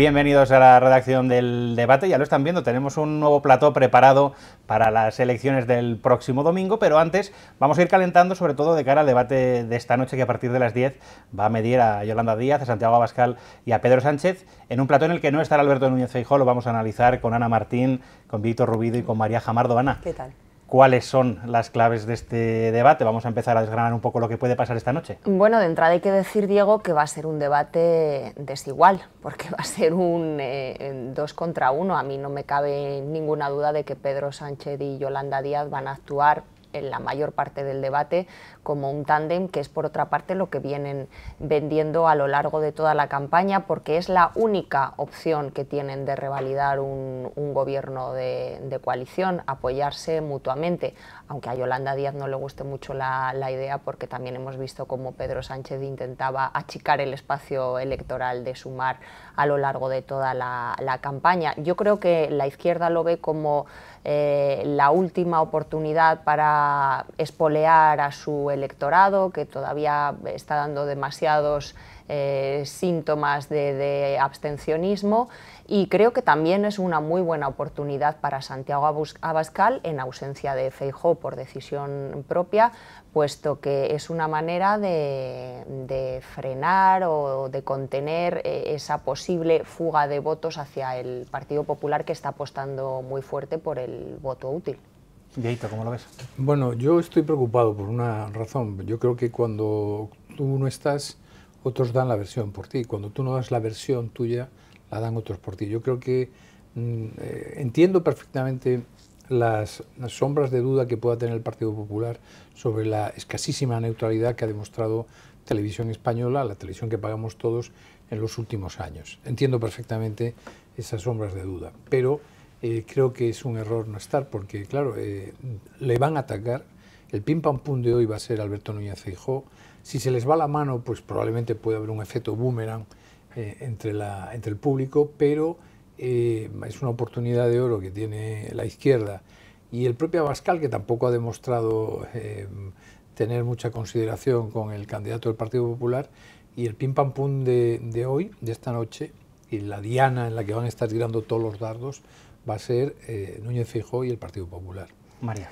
Bienvenidos a la redacción del debate. Ya lo están viendo, tenemos un nuevo plató preparado para las elecciones del próximo domingo, pero antes vamos a ir calentando, sobre todo de cara al debate de esta noche, que a partir de las 10 va a medir a Yolanda Díaz, a Santiago Abascal y a Pedro Sánchez, en un plató en el que no estará Alberto Núñez Feijóo, lo vamos a analizar con Ana Martín, con Víctor Rubido y con María Jamardo. Ana, ¿qué tal? cuáles son las claves de este debate. Vamos a empezar a desgranar un poco lo que puede pasar esta noche. Bueno, de entrada hay que decir, Diego, que va a ser un debate desigual, porque va a ser un eh, dos contra uno. A mí no me cabe ninguna duda de que Pedro Sánchez y Yolanda Díaz van a actuar en la mayor parte del debate como un tándem, que es por otra parte lo que vienen vendiendo a lo largo de toda la campaña, porque es la única opción que tienen de revalidar un, gobierno de coalición, apoyarse mutuamente aunque a Yolanda Díaz no le guste mucho la, idea, porque también hemos visto cómo Pedro Sánchez intentaba achicar el espacio electoral de sumar a lo largo de toda la, campaña. Yo creo que la izquierda lo ve como eh, la última oportunidad para espolear a su electorado, que todavía está dando demasiados eh, síntomas de, abstencionismo y creo que también es una muy buena oportunidad para Santiago Abascal en ausencia de Feijó por decisión propia, puesto que es una manera de, frenar o de contener eh, esa posible fuga de votos hacia el Partido Popular que está apostando muy fuerte por el voto útil. ¿cómo lo ves? Bueno, yo estoy preocupado por una razón. Yo creo que cuando tú no estás, otros dan la versión por ti. Cuando tú no das la versión tuya, la dan otros por ti. Yo creo que mm, eh, entiendo perfectamente las, sombras de duda que pueda tener el Partido Popular sobre la escasísima neutralidad que ha demostrado Televisión Española, la televisión que pagamos todos en los últimos años. Entiendo perfectamente esas sombras de duda, pero eh, creo que es un error no estar porque, claro, eh, le van a atacar el pim pam pum de hoy va a ser Alberto Núñez Feijó. Si se les va la mano, pues probablemente puede haber un efecto boomerang eh, entre, el público, pero eh, es una oportunidad de oro que tiene la izquierda. Y el propio Abascal, que tampoco ha demostrado eh, tener mucha consideración con el candidato del Partido Popular, y el pim pam pum de, de hoy, de esta noche, y la diana en la que van a estar tirando todos los dardos, va a ser Núñez Feijó y el Partido Popular. María.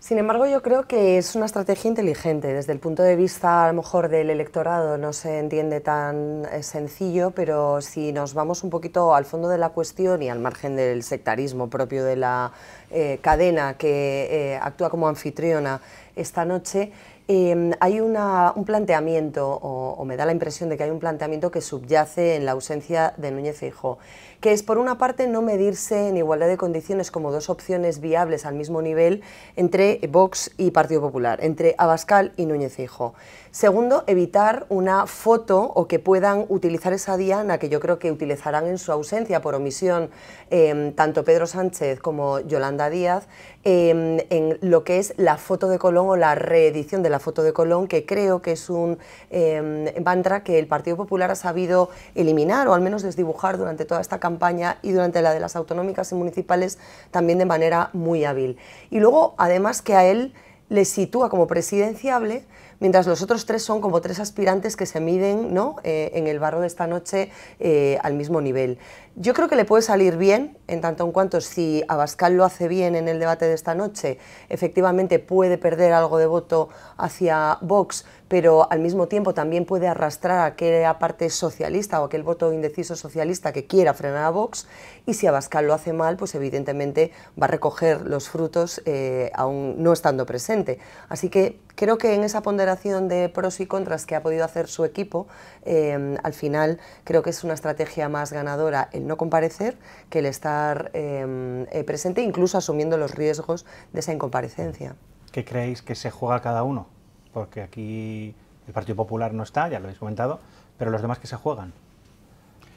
Sin embargo, yo creo que es una estrategia inteligente. Desde el punto de vista, a lo mejor, del electorado no se entiende tan eh, sencillo, pero si nos vamos un poquito al fondo de la cuestión y al margen del sectarismo propio de la eh, cadena que eh, actúa como anfitriona esta noche, Em, hay un planteamiento, o, me da la impresión de que hay un planteamiento que subyace en la ausencia de Núñez Feijóo, que es por una parte no medirse en igualdad de condiciones como dos opciones viables al mismo nivel entre Vox y Partido Popular, entre Abascal y Núñez Feijóo. Segundo, evitar una foto o que puedan utilizar esa diana que yo creo que utilizarán en su ausencia por omisión em, tanto Pedro Sánchez como Yolanda Díaz em, en lo que es la foto de Colón o la reedición de la foto de Colón, que creo que es un em, mantra que el Partido Popular ha sabido eliminar o al menos desdibujar durante toda esta campaña y durante la de las autonómicas y municipales también de manera muy hábil. Y luego, además, que a él le sitúa como presidenciable mientras los otros tres son como tres aspirantes que se miden ¿no? Eh, en el barro de esta noche eh, al mismo nivel. Yo creo que le puede salir bien, en tanto en cuanto si Abascal lo hace bien en el debate de esta noche, efectivamente puede perder algo de voto hacia Vox, pero al mismo tiempo también puede arrastrar a aquella parte socialista o aquel voto indeciso socialista que quiera frenar a Vox, y si Abascal lo hace mal, pues evidentemente va a recoger los frutos eh, aún no estando presente. Así que Creo que en esa ponderación de pros y contras que ha podido hacer su equipo, eh, al final creo que es una estrategia más ganadora el no comparecer que el estar eh, eh, presente, incluso asumiendo los riesgos de esa incomparecencia. ¿Qué creéis que se juega cada uno? Porque aquí el Partido Popular no está, ya lo habéis comentado, pero los demás que se juegan.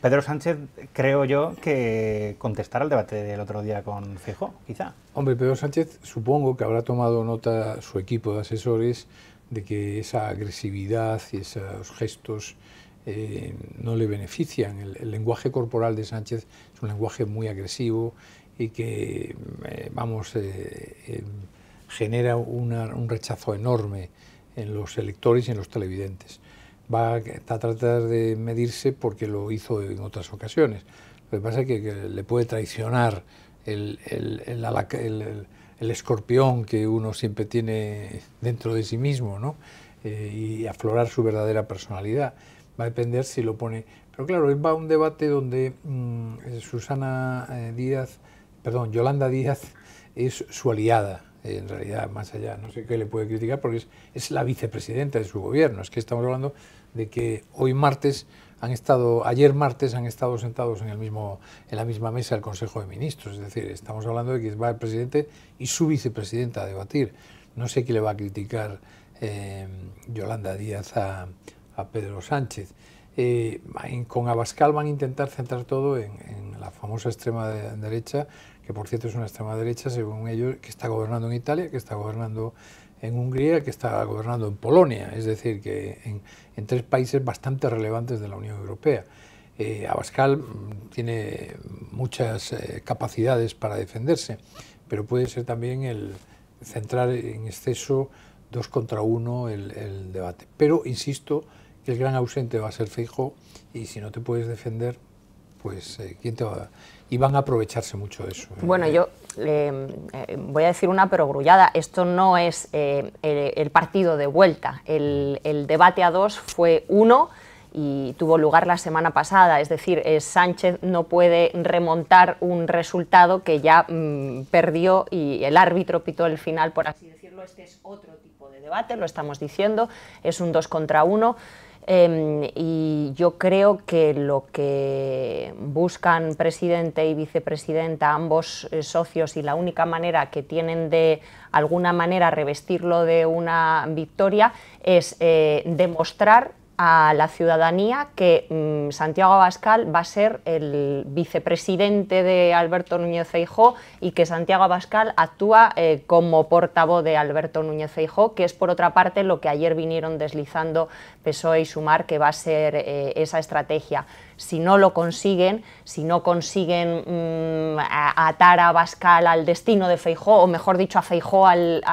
Pedro Sánchez, creo yo, que contestará al debate del otro día con Cejo, quizá. Hombre, Pedro Sánchez supongo que habrá tomado nota su equipo de asesores de que esa agresividad y esos gestos eh, no le benefician. El, lenguaje corporal de Sánchez es un lenguaje muy agresivo y que, eh, vamos, eh, genera un rechazo enorme en los electores y en los televidentes va a tratar de medirse porque lo hizo en otras ocasiones. Lo que pasa es que, le puede traicionar el, el, el, escorpión que uno siempre tiene dentro de sí mismo ¿no? Eh, y aflorar su verdadera personalidad. Va a depender si lo pone... Pero claro, va a un debate donde mm, eh, Susana eh, Díaz, perdón, Yolanda Díaz es su aliada en realidad más allá, no sé qué le puede criticar, porque es, la vicepresidenta de su gobierno. Es que estamos hablando de que hoy martes han estado, ayer martes han estado sentados en, el mismo, en la misma mesa el Consejo de Ministros. Es decir, estamos hablando de que va el presidente y su vicepresidenta a debatir. No sé qué le va a criticar eh, Yolanda Díaz a, a Pedro Sánchez. Eh, con Abascal van a intentar centrar todo en, la famosa extrema derecha, que por cierto es una extrema derecha, según ellos, que está gobernando en Italia, que está gobernando en Hungría, que está gobernando en Polonia, es decir, que en, tres países bastante relevantes de la Unión Europea. Eh, Abascal mm, tiene muchas eh, capacidades para defenderse, pero puede ser también el centrar en exceso dos contra uno el, el debate. Pero, insisto, el gran ausente va a ser Feijo y si no te puedes defender, pues eh, ¿quién te va a...? Y van a aprovecharse mucho de eso. ¿eh? Bueno, yo eh, voy a decir una pero grullada. Esto no es el, partido de vuelta. El, debate a dos fue uno y tuvo lugar la semana pasada. Es decir, Sánchez no puede remontar un resultado que ya mm, perdió y el árbitro pitó el final, por así decirlo. Este es otro tipo de debate, lo estamos diciendo. Es un dos contra uno. Em, y yo creo que lo que buscan presidente y vicepresidenta, ambos eh, socios, y la única manera que tienen de alguna manera revestirlo de una victoria es eh, demostrar a la ciudadanía que mm, Santiago Abascal va a ser el vicepresidente de Alberto Núñez Feijó y que Santiago Abascal actúa eh, como portavoz de Alberto Núñez Feijó, que es por otra parte lo que ayer vinieron deslizando PSOE y Sumar, que va a ser eh, esa estrategia. Si no lo consiguen, si no consiguen mm, atar a Abascal al destino de Feijó, o mejor dicho, a Feijó al,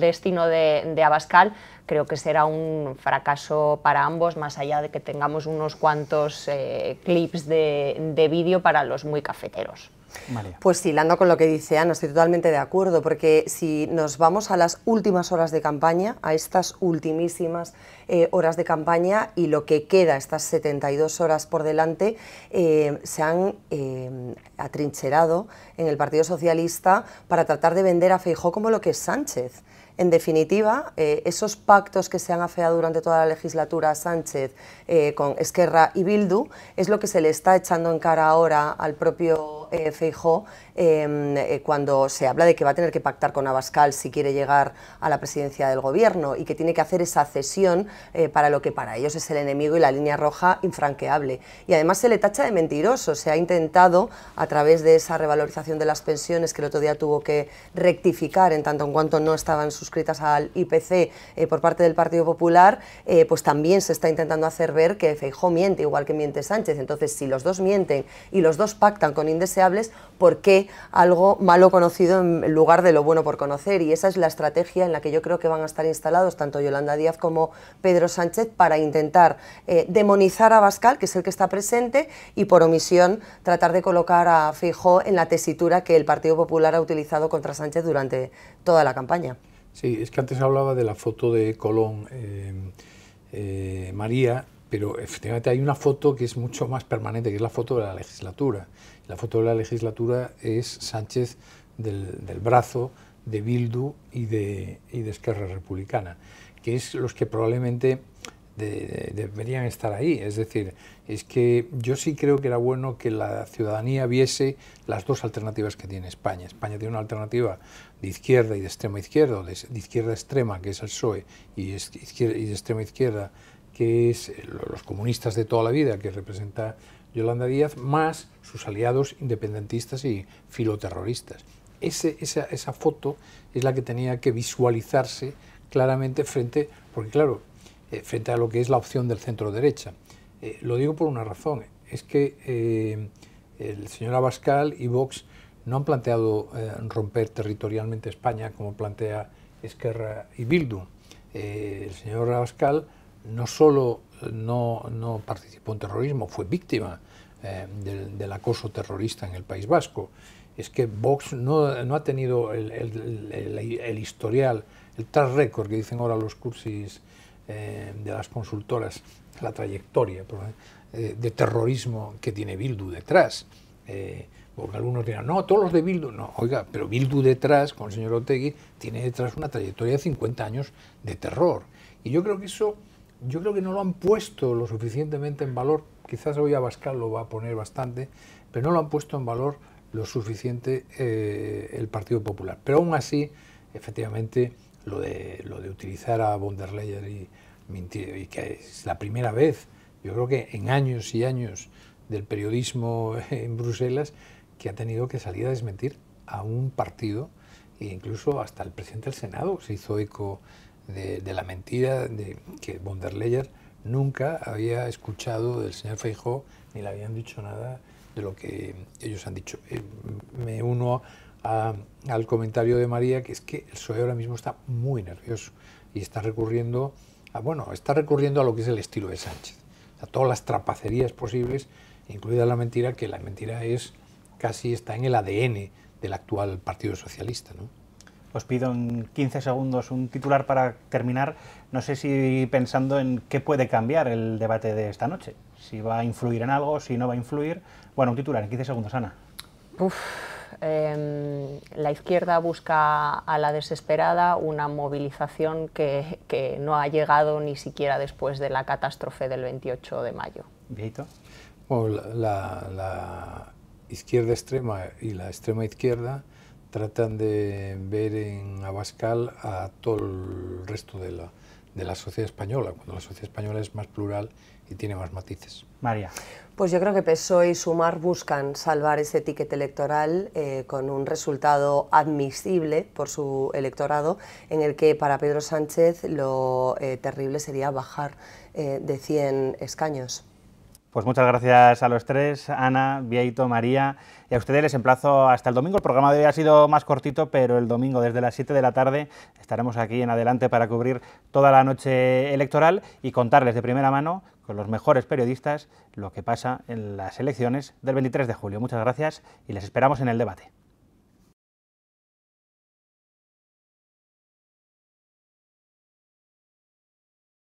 destino de, de Abascal, creo que será un fracaso para ambos, más allá de que tengamos unos cuantos eh, clips de, de vídeo para los muy cafeteros. Pues Pues Lando, con lo que dice Ana, estoy totalmente de acuerdo, porque si nos vamos a las últimas horas de campaña, a estas ultimísimas eh, horas de campaña y lo que queda, estas 72 horas por delante, eh, se han atrincherado en el Partido Socialista para tratar de vender a Feijó como lo que es Sánchez. En definitiva, eh, esos pactos que se han afeado durante toda la legislatura Sánchez eh, con Esquerra y Bildu es lo que se le está echando en cara ahora al propio eh, Em, eh, cuando se habla de que va a tener que pactar con Abascal si quiere llegar a la presidencia del gobierno y que tiene que hacer esa cesión eh, para lo que para ellos es el enemigo y la línea roja infranqueable. Y además se le tacha de mentiroso, se ha intentado a través de esa revalorización de las pensiones que el otro día tuvo que rectificar en tanto en cuanto no estaban suscritas al IPC eh, por parte del Partido Popular, pues también se está intentando hacer ver que Feijó miente igual que miente Sánchez. Entonces, si los dos mienten y los dos pactan con indeseables, ¿por qué algo malo conocido en lugar de lo bueno por conocer. Y esa es la estrategia en la que yo creo que van a estar instalados tanto Yolanda Díaz como Pedro Sánchez para intentar eh, demonizar a Bascal, que es el que está presente, y por omisión tratar de colocar a Fijo en la tesitura que el Partido Popular ha utilizado contra Sánchez durante toda la campaña. Sí, es que antes hablaba de la foto de Colón eh, eh, María, pero efectivamente hay una foto que es mucho más permanente, que es la foto de la legislatura. La foto de la legislatura es Sánchez del, brazo de Bildu y de, y de, Esquerra Republicana, que es los que probablemente deberían estar ahí. Es decir, es que yo sí creo que era bueno que la ciudadanía viese las dos alternativas que tiene España. España tiene una alternativa de izquierda y de extrema izquierda, o de, izquierda extrema, que es el PSOE, y, y de extrema izquierda que es los comunistas de toda la vida que representa Yolanda Díaz, más sus aliados independentistas y filoterroristas. esa, foto es la que tenía que visualizarse claramente frente, porque claro, eh, frente a lo que es la opción del centro derecha. Eh, lo digo por una razón, es que eh, el señor Abascal y Vox no han planteado romper territorialmente España como plantea Esquerra y Bildu. el señor Abascal no solo eh, no, participó en terrorismo, fue víctima eh, del, acoso terrorista en el País Vasco. Es que Vox no, ha tenido el, historial, el track record que dicen ahora los cursis eh, de las consultoras, la trayectoria de terrorismo que tiene Bildu detrás. porque algunos dirán, no, todos los de Bildu, no, oiga, pero Bildu detrás, con el señor Otegui, tiene detrás una trayectoria de 50 años de terror. Y yo creo que eso yo creo que no lo han puesto lo suficientemente en valor, quizás hoy Abascal lo va a poner bastante, pero no lo han puesto en valor lo suficiente eh, el Partido Popular. Pero aún así, efectivamente, lo de, lo de utilizar a von der Leyen y, y que es la primera vez, yo creo que en años y años del periodismo en Bruselas, que ha tenido que salir a desmentir a un partido e incluso hasta el presidente del Senado se hizo eco de, la mentira de que von der nunca había escuchado del señor Feijóo... ni le habían dicho nada de lo que ellos han dicho. Eh, me uno al comentario de María, que es que el PSOE ahora mismo está muy nervioso y está recurriendo a, bueno, está recurriendo a lo que es el estilo de Sánchez, a todas las trapacerías posibles, incluida la mentira, que la mentira es casi está en el ADN del actual Partido Socialista, ¿no? Os pido en 15 segundos un titular para terminar. No sé si pensando en qué puede cambiar el debate de esta noche. Si va a influir en algo, si no va a influir. Bueno, un titular en 15 segundos, Ana. Em, la izquierda busca a la desesperada una movilización que, no ha llegado ni siquiera después de la catástrofe del 28 de mayo. Vieito. la izquierda extrema y la extrema izquierda tratan de ver en Abascal a todo el resto de la, de la sociedad española, cuando la sociedad española es más plural y tiene más matices. María. Pues yo creo que PSOE y Sumar buscan salvar ese ticket electoral eh, con un resultado admisible por su electorado, en el que para Pedro Sánchez lo eh, terrible sería bajar eh, de 100 escaños. Pues muchas gracias a los tres, Ana, Vieito, María, y a ustedes les emplazo hasta el domingo. El programa de hoy ha sido más cortito, pero el domingo desde las 7 de la tarde estaremos aquí en adelante para cubrir toda la noche electoral y contarles de primera mano con los mejores periodistas lo que pasa en las elecciones del 23 de julio. Muchas gracias y les esperamos en el debate.